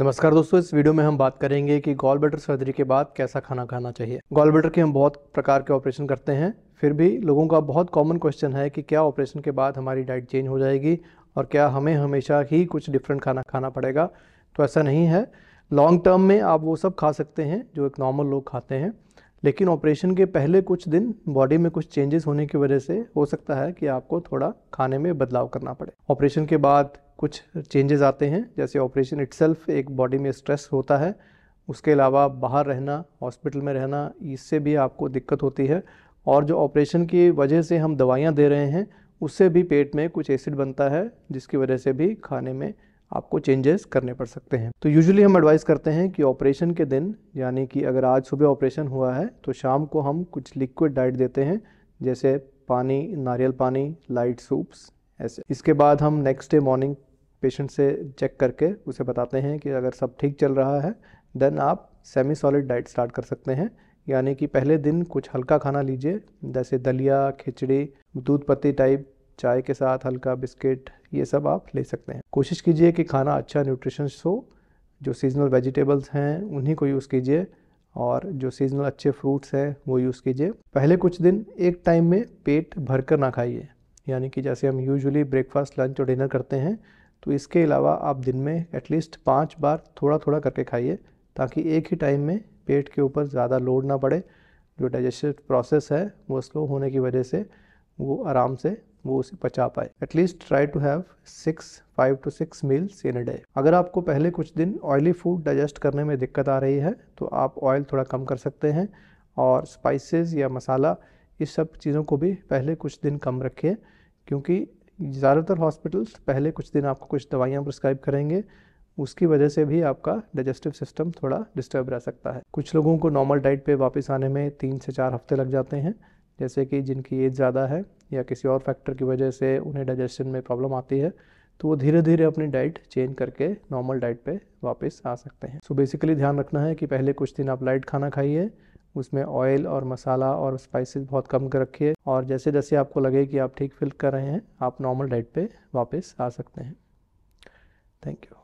नमस्कार दोस्तों इस वीडियो में हम बात करेंगे कि गॉल बटर सर्जरी के बाद कैसा खाना खाना चाहिए गॉल बटर के हम बहुत प्रकार के ऑपरेशन करते हैं फिर भी लोगों का बहुत कॉमन क्वेश्चन है कि क्या ऑपरेशन के बाद हमारी डाइट चेंज हो जाएगी और क्या हमें हमेशा ही कुछ डिफरेंट खाना खाना पड़ेगा तो ऐसा नहीं है लॉन्ग टर्म में आप वो सब खा सकते हैं जो एक नॉर्मल लोग खाते हैं लेकिन ऑपरेशन के पहले कुछ दिन बॉडी में कुछ चेंजेस होने की वजह से हो सकता है कि आपको थोड़ा खाने में बदलाव करना पड़े ऑपरेशन के बाद कुछ चेंजेस आते हैं जैसे ऑपरेशन इट्सल्फ एक बॉडी में स्ट्रेस होता है उसके अलावा बाहर रहना हॉस्पिटल में रहना इससे भी आपको दिक्कत होती है और जो ऑपरेशन की वजह से हम दवाइयाँ दे रहे हैं उससे भी पेट में कुछ एसिड बनता है जिसकी वजह से भी खाने में आपको चेंजेस करने पड़ सकते हैं तो यूजुअली हम एडवाइस करते हैं कि ऑपरेशन के दिन यानी कि अगर आज सुबह ऑपरेशन हुआ है तो शाम को हम कुछ लिक्विड डाइट देते हैं जैसे पानी नारियल पानी लाइट सूप्स ऐसे इसके बाद हम नेक्स्ट डे मॉर्निंग पेशेंट से चेक करके उसे बताते हैं कि अगर सब ठीक चल रहा है देन आप सेमी सॉलिड डाइट स्टार्ट कर सकते हैं यानी कि पहले दिन कुछ हल्का खाना लीजिए जैसे दलिया खिचड़ी दूध पत्ती टाइप चाय के साथ हल्का बिस्किट ये सब आप ले सकते हैं कोशिश कीजिए कि खाना अच्छा न्यूट्रिशन हो जो सीजनल वेजिटेबल्स हैं उन्हीं को यूज़ कीजिए और जो सीजनल अच्छे फ्रूट्स हैं वो यूज़ कीजिए पहले कुछ दिन एक टाइम में पेट भर कर ना खाइए यानी कि जैसे हम यूजुअली ब्रेकफास्ट लंच और डिनर करते हैं तो इसके अलावा आप दिन में एटलीस्ट पाँच बार थोड़ा थोड़ा करके खाइए ताकि एक ही टाइम में पेट के ऊपर ज़्यादा लोड ना पड़े जो डाइजेस्टिव प्रोसेस है वो स्लो होने की वजह से वो आराम से वो उसे पचा पाए at least try to have six five to six meals in a day अगर आपको पहले कुछ दिन ऑयली फूड डाइजेस्ट करने में दिक्कत आ रही है तो आप ऑयल थोड़ा कम कर सकते हैं और स्पाइसेस या मसाला इस सब चीज़ों को भी पहले कुछ दिन कम रखिए क्योंकि ज़्यादातर हॉस्पिटल्स पहले कुछ दिन आपको कुछ दवाइयाँ प्रिस्क्राइब करेंगे उसकी वजह से भी आपका डाइजेस्टिव सिस्टम थोड़ा डिस्टर्ब रह सकता है कुछ लोगों को नॉर्मल डाइट पे वापस आने में तीन से चार हफ्ते लग जाते हैं जैसे कि जिनकी एज ज़्यादा है या किसी और फैक्टर की वजह से उन्हें डाइजेशन में प्रॉब्लम आती है तो वो धीरे धीरे अपनी डाइट चेंज करके नॉर्मल डाइट पे वापस आ सकते हैं सो so बेसिकली ध्यान रखना है कि पहले कुछ दिन आप लाइट खाना खाइए उसमें ऑयल और मसाला और स्पाइसेस बहुत कम कर रखिए और जैसे जैसे आपको लगे कि आप ठीक फील कर रहे हैं आप नॉर्मल डाइट पे वापस आ सकते हैं थैंक यू